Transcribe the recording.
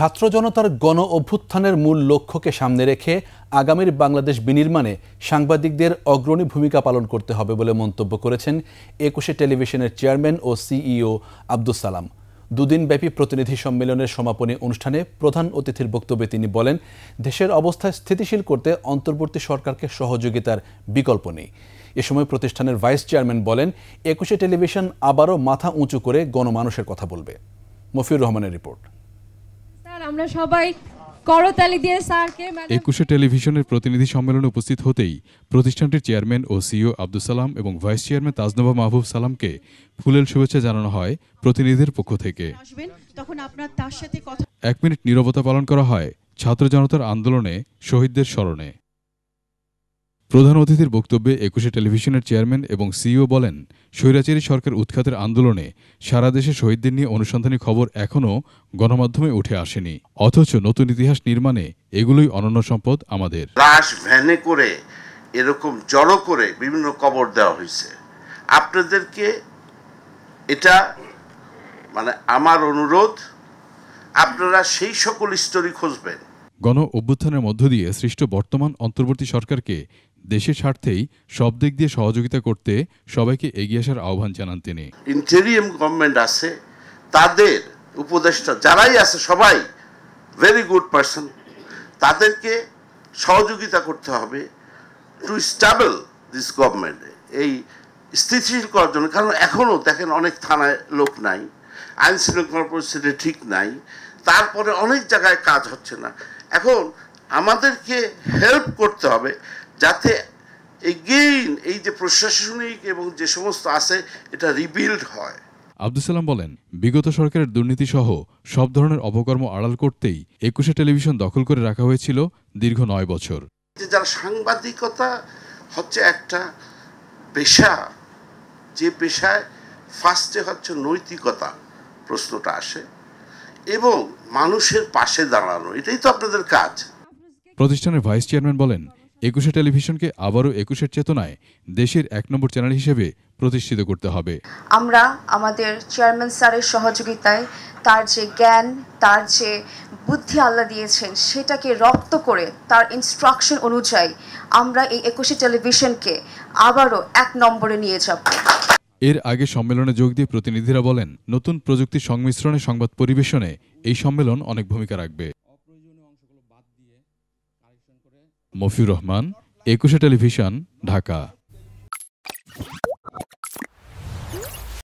ছাত্র জনতার গণ অভ্যুত্থানের মূল লক্ষ্যকে সামনে রেখে আগামীর বাংলাদেশ বিনির্মাণে সাংবাদিকদের অগ্রণী ভূমিকা পালন করতে হবে বলে মন্তব্য করেছেন একুশে টেলিভিশনের চেয়ারম্যান ও সিইও আব্দুল সালাম দুদিনব্যাপী প্রতিনিধি সম্মেলনের সমাপনী অনুষ্ঠানে প্রধান অতিথির বক্তব্যে তিনি বলেন দেশের অবস্থা স্থিতিশীল করতে অন্তর্বর্তী সরকারকে সহযোগিতার বিকল্প নেই এ সময় প্রতিষ্ঠানের ভাইস চেয়ারম্যান বলেন একুশে টেলিভিশন আবারও মাথা উঁচু করে গণমানুষের কথা বলবে মফিউর রহমানের রিপোর্ট আমরা সবাই করতালি দিয়ে স্যারকে মানে একুশে টেলিভিশনের প্রতিনিধি সম্মেলনে উপস্থিত হতেই প্রতিষ্ঠানটির চেয়ারম্যান ও সিইও আব্দুল সালাম এবং ভাইস চেয়ারম্যান তাজনবা মাহবুব সালামকে ফুলেল শুভেচ্ছা জানানো হয় প্রতিনিধির পক্ষ থেকে তখন আপনার তার সাথে কথা এক মিনিট নীরবতা পালন করা হয় ছাত্র জনতার আন্দোলনে শহীদদের স্মরণে প্রধান অতিথির বক্তব্যে একুশে টেলিভিশনের চেয়ারম্যান এবং সিইও বলেন স্বৈরাচারী সরকার উৎখাতের আন্দোলনে সারা দেশে শহীদদের নিয়ে অনুসন্ধানী খবর এখনও গণমাধ্যমে উঠে আসেনি অথচ নতুন ইতিহাস নির্মাণে এগুলোই অনন্য সম্পদ আমাদের লাশ ভ্যানে করে এরকম জড়ো করে বিভিন্ন কবর দেওয়া হয়েছে আপনাদেরকে এটা মানে আমার অনুরোধ আপনারা সেই সকল স্টোরি খুঁজবেন গণ অভ্যুত্থানের মধ্য দিয়ে সৃষ্ট বর্তমান অন্তর্বর্তী সরকারকে দেশের স্বার্থেই সব দিক দিয়ে সহযোগিতা করতে সবাইকে এগিয়ে আসার আহ্বান জানান তিনি ইন্টেরিয়াম গভর্নমেন্ট আছে তাদের উপদেষ্টা যারাই আছে সবাই ভেরি গুড পার্সন তাদেরকে সহযোগিতা করতে হবে টু স্টাবল দিস গভর্নমেন্ট এই স্থিতিশীল করার জন্য কারণ এখনও দেখেন অনেক থানায় লোক নাই আইন শৃঙ্খলা পরিস্থিতি ঠিক নাই তারপরে অনেক জায়গায় কাজ হচ্ছে না এখন আমাদেরকে হেল্প করতে হবে যাতে এগেইন এই যে প্রশাসনিক এবং যে সমস্ত আছে এটা রিবিল্ড হয় আব্দুল সালাম বলেন বিগত সরকারের দুর্নীতি সহ সব ধরনের অপকর্ম আড়াল করতেই একুশে টেলিভিশন দখল করে রাখা হয়েছিল দীর্ঘ নয় বছর যে যারা সাংবাদিকতা হচ্ছে একটা পেশা যে পেশায় ফার্স্টে হচ্ছে নৈতিকতা প্রশ্নটা আসে এবং মানুষের পাশে দাঁড়ানো এটাই তো আপনাদের কাজ প্রতিষ্ঠানের ভাইস চেয়ারম্যান বলেন একুশে টেলিভিশনকে আবারও একুশের চেতনায় দেশের এক নম্বর চ্যানেল হিসেবে প্রতিষ্ঠিত করতে হবে আমরা আমাদের চেয়ারম্যান স্যারের সহযোগিতায় তার যে জ্ঞান তার যে বুদ্ধি আল্লাহ দিয়েছেন সেটাকে রপ্ত করে তার ইনস্ট্রাকশন অনুযায়ী আমরা এই একুশে টেলিভিশনকে আবারও এক নম্বরে নিয়ে যাব এর আগে সম্মেলনে যোগ দিয়ে প্রতিনিধিরা বলেন নতুন প্রযুক্তির সংমিশ্রণে সংবাদ পরিবেশনে এই সম্মেলন অনেক ভূমিকা রাখবে মফিউর রহমান একুশে টেলিভিশন ঢাকা